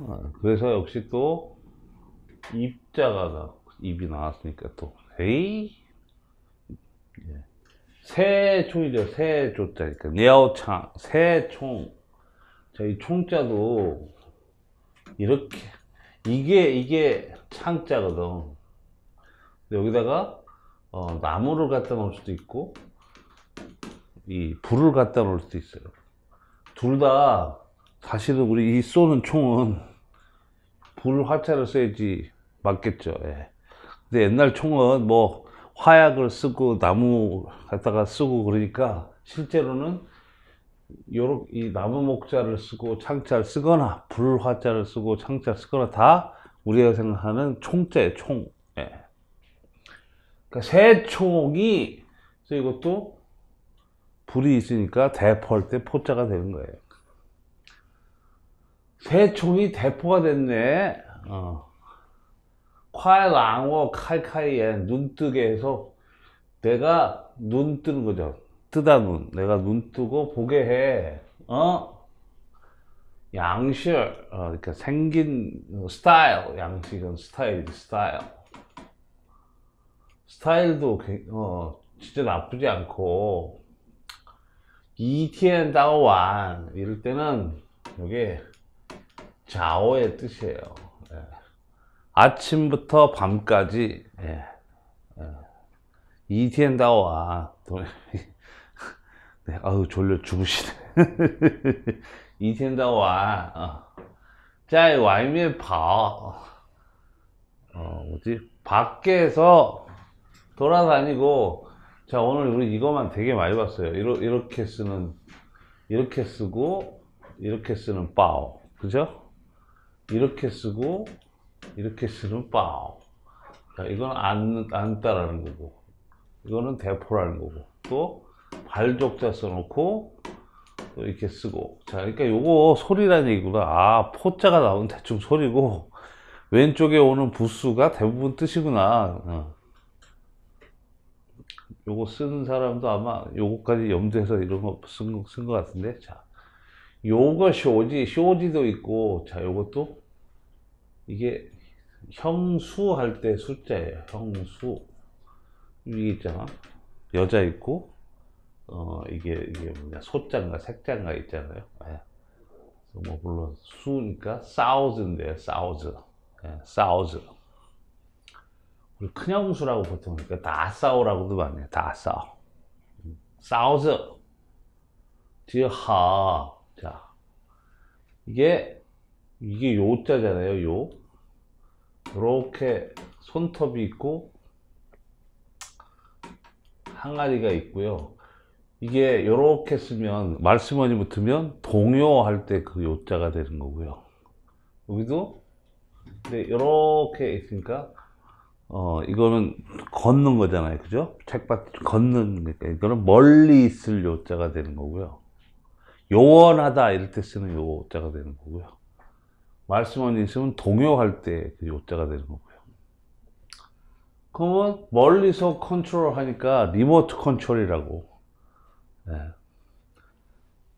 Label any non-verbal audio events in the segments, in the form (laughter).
아, 그래서 역시 또 입자가 입이 나왔으니까 또 에이 예. 새총이죠 새조자니까 네오창 새 총 저희 총자도 이렇게 이게 이게 창자거든 여기다가 어, 나무를 갖다 놓을 수도 있고 이 불을 갖다 놓을 수도 있어요 둘다 사실은 우리 이 쏘는 총은 불화차를 써야지 맞겠죠. 예. 근데 옛날 총은 뭐 화약을 쓰고 나무 갖다가 쓰고 그러니까 실제로는 요렇 이 나무 목자를 쓰고 창자를 쓰거나 불화자를 쓰고 창자를 쓰거나 다 우리가 생각하는 총자의 총. 예. 그러니까 새 총이 이것도 불이 있으니까 대포할 때 포자가 되는 거예요. 새총이 대포가 됐네. 어. 콰랑워 칼칼이에 눈뜨게 해서 내가 눈 뜨는 거죠. 뜨다 눈. 내가 눈 뜨고 보게 해. 어? 양실. 어, 이렇게 생긴 스타일. 양식은 스타일, 스타일. 스타일도 어, 진짜 나쁘지 않고 ETN 다운 이럴 때는 여기 좌오의 뜻이에요. 예. 아침부터 밤까지 예. 예. ETN 다와 (laughs) 네, 아우 졸려 죽으시네. 이 (laughs) e t n 다와 어. 자이 와이미에 봐. 어 뭐지 밖에서 돌아다니고 자 오늘 우리 이거만 되게 많이 봤어요. 이러, 이렇게 쓰는 이렇게 쓰고 이렇게 쓰는 빠오 그죠? 이렇게 쓰고 이렇게 쓰는 빠오 자, 이건 안, 안따라는 거고 이거는 대포라는 거고 또 발족자 써놓고 또 이렇게 쓰고 자 그러니까 요거 소리라는 얘기구나 아 포자가 나온 오 대충 소리고 왼쪽에 오는 부수가 대부분 뜻이구나 어. 요거 쓰는 사람도 아마 요거까지 염두해서 이런 거 쓴 거 같은데 자 요거 쇼지 쇼지도 있고 자 요것도 이게 형수 할 때 숫자예요. 형수. 이게 있잖아. 여자 있고, 어, 이게, 이게 뭐냐. 소자인가 색자인가 있잖아요. 예. 뭐, 물론 수니까 사우즈인데요. 사우즈. 사우즈. 우리 큰 형수라고 보통 하니까 다싸우라고도 많네요 다싸우. 사우즈. 지하. 자. 이게 이게 요자잖아요 요요렇게 손톱이 있고 항아리가 있고요 이게 요렇게 쓰면 말씀머니 붙으면 동요할 때 그 요자가 되는 거고요 여기도 근데 요렇게 있으니까 어 이거는 걷는 거잖아요 그죠 책받 걷는 그니까 이거는 멀리 있을 요자가 되는 거고요 요원하다 이럴 때 쓰는 요자가 되는 거고요 말씀원이 있으면 동요할 때그 요자가 되는 거고요. 그러면 멀리서 컨트롤 하니까 리모트 컨트롤이라고. 네.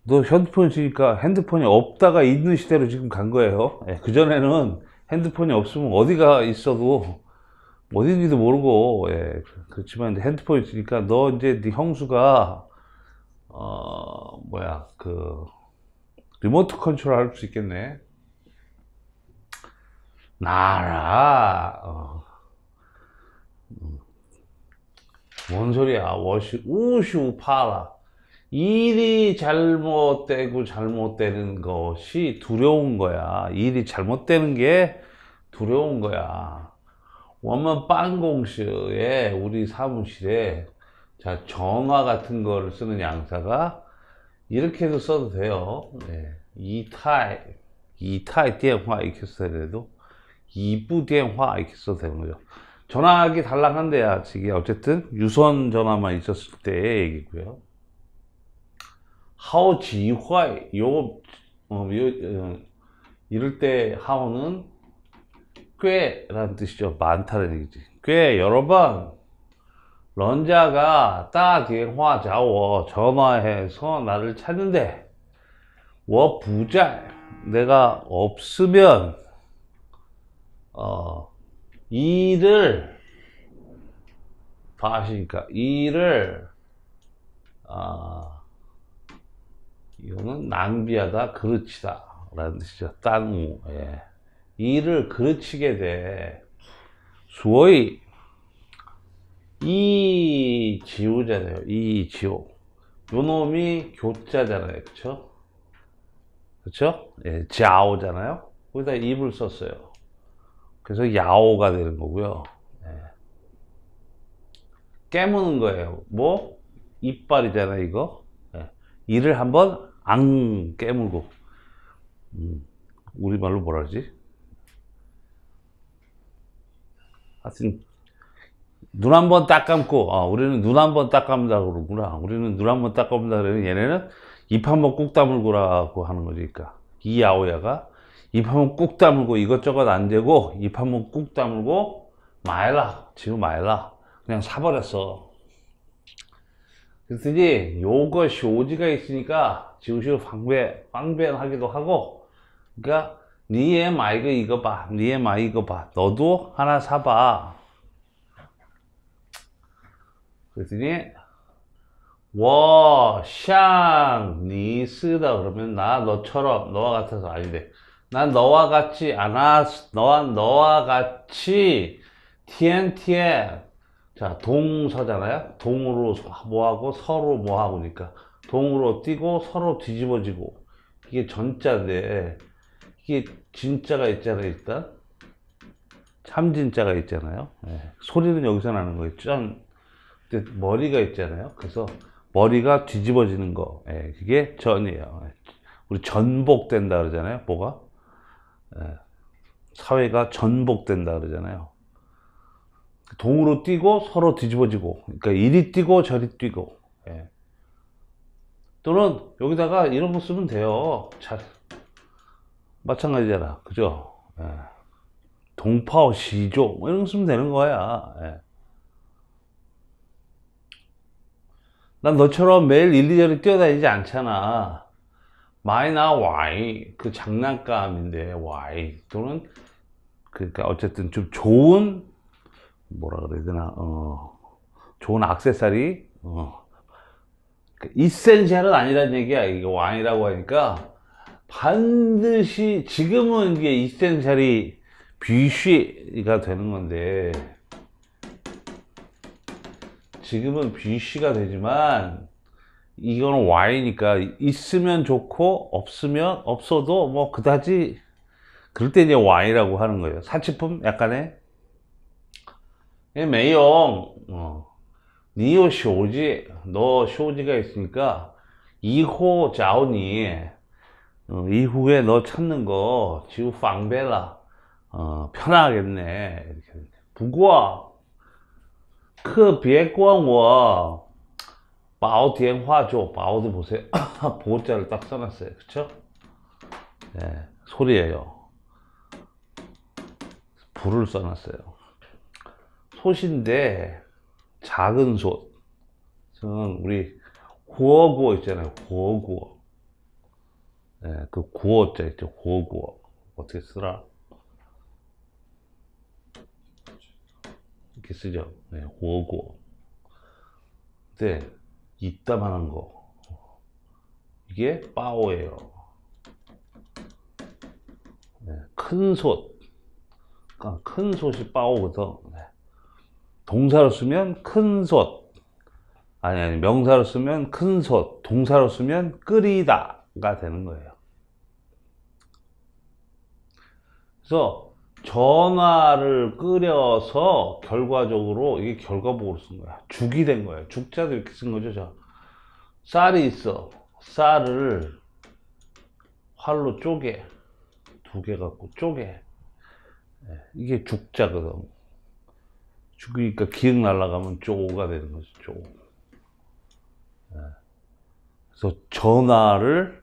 너 핸드폰 있으니까 핸드폰이 없다가 있는 시대로 지금 간 거예요. 네. 그전에는 핸드폰이 없으면 어디가 있어도 어딘지도 모르고, 예. 그렇지만 핸드폰 있으니까 너 이제 네 형수가, 어, 뭐야, 그, 리모트 컨트롤 할 수 있겠네. 나라. 어. 음. 뭔 소리야? 워시, 우슈 파라. 일이 잘못되고 잘못되는 것이 두려운 거야. 일이 잘못되는 게 두려운 거야. 원만 빵공시에 우리 사무실에 자 정화 같은 거를 쓰는 양사가 이렇게도 써도 돼요. 네. 이타이 이타이 대화 이렇게 써야 돼도 이부대화 이렇게 써도 되는 거죠. 전화기 달랑한데야 지게 어쨌든 유선 전화만 있었을 때 얘기고요. 하오 지화요 어, 요, 어, 이럴 때 하오는 꽤라는 뜻이죠. 많다는 얘기지. 꽤 여러 번 런자가 따디화 자워 전화해서 나를 찾는데 워 부자 내가 없으면 어, 일을 봐시니까 이를 아 이거는 낭비하다 그르치다 라는 뜻이죠 딴무 예. 일을 그르치게 돼 수호의 이 지우잖아요 이지우 요놈이 교자잖아요 그쵸 그쵸 예, 자오잖아요 거기다 입을 썼어요 그래서 야오가 되는 거고요. 네. 깨무는 거예요. 뭐 이빨이잖아 이거. 네. 이를 한번 앙 깨물고. 음, 우리말로 뭐라 하지 하여튼 눈 한번 딱 감고 아, 우리는 눈 한번 딱 감다 는 그러구나. 우리는 눈 한번 딱 감다 는그러면 얘네는 입 한번 꾹 다물고라고 하는 거니까. 이 야오야가 입 한번 꾹 다물고 이것저것 안 되고 입 한번 꾹 다물고 말라 지금 말라 그냥 사버렸어 그랬더니 요것이 오지가 있으니까 지금시로 방배 방배하기도 하고 그러니까 니의 마이그 이거 봐 니의 마이 이거 봐 너도 하나 사봐 그랬더니 워샹 니스다 그러면 나 너처럼 너와 같아서 아닌데 난 너와 같지 않아 너와 너와 같이 t n t 에자 동서잖아요 동으로 뭐하고 서로 뭐하고니까 동으로 뛰고 서로 뒤집어지고 이게 전자인데 이게 진짜가 있잖아요 일단 참진자가 있잖아요 네. 소리는 여기서 나는 거 있죠 근데 머리가 있잖아요 그래서 머리가 뒤집어지는 거 예, 그게 전이에요 예. 우리 전복된다 그러잖아요 뭐가 예. 사회가 전복된다 그러잖아요. 동으로 뛰고 서로 뒤집어지고, 그러니까 이리 뛰고 저리 뛰고. 예. 또는 여기다가 이런 거 쓰면 돼요. 잘 마찬가지잖아, 그죠? 예. 동파오 시조 뭐 이런 거 쓰면 되는 거야. 예. 난 너처럼 매일 일리저리 뛰어다니지 않잖아. 마이나 와이 그 장난감인데 와이 또는 그러니까 어쨌든 좀 좋은 뭐라 그래야 되나 어 좋은 악세사리 어 이센셜은 그 아니란 얘기야 이게 와이라고 하니까 반드시 지금은 이게 이센셜이 BC가 되는 건데 지금은 BC가 되지만 이건 Y니까 있으면 좋고 없으면 없어도 뭐 그다지 그럴 때 이제 Y라고 하는 거예요. 사치품 약간의 예, 메이용 어. 니요 쇼지 너 쇼지가 있으니까 이호 자오니 어, 이후에 너 찾는 거 지우 방벨라 어, 편하겠네 이렇게 부과 그 비핵광 와 바오 디엔 화조 바오도 보세요 (laughs) 보호자를 딱 써놨어요 그쵸? 네 소리예요 불을 써놨어요 솥인데 작은 솥 저는 우리 구어구어 있잖아요 구어구어 네, 그 구어자 있죠 구어구어 어떻게 쓰라 이렇게 쓰죠 네, 구어구어 네. 있다만한 거 이게 파워예요 네, 큰솥 그러니까 큰솥이 파워거든 네. 동사로 쓰면 큰솥 아니 아니 명사로 쓰면 큰솥 동사로 쓰면 끓이다가 되는 거예요 그래서 전화를 끓여서 결과적으로 이게 결과보고를쓴 거야. 죽이 된 거야. 죽자도 이렇게 쓴 거죠. 자, 쌀이 있어. 쌀을 활로 쪼개. 두 개 갖고 쪼개. 예, 이게 죽자거든. 죽으니까 기억 날라가면 쪼가 되는 거지, 쪼. 예. 그래서 전화를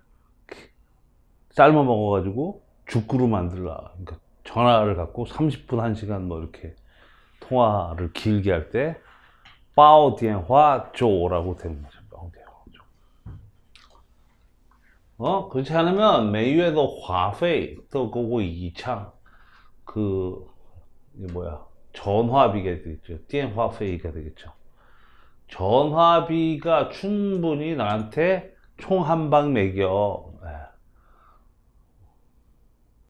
삶아 먹어가지고 죽으로 만들라. 그러니까 전화를 갖고 30분 1시간 뭐 이렇게 통화를 길게 할때 빠오디엔화조라고 되는 거죠. 빠오디엔화조. 어? 그렇지 않으면 메이웨더 화페이 또 그거 이창 그 뭐야 전화비가 되겠죠. 디엔화페이가 되겠죠. 전화비가 충분히 나한테 총 한 방 매겨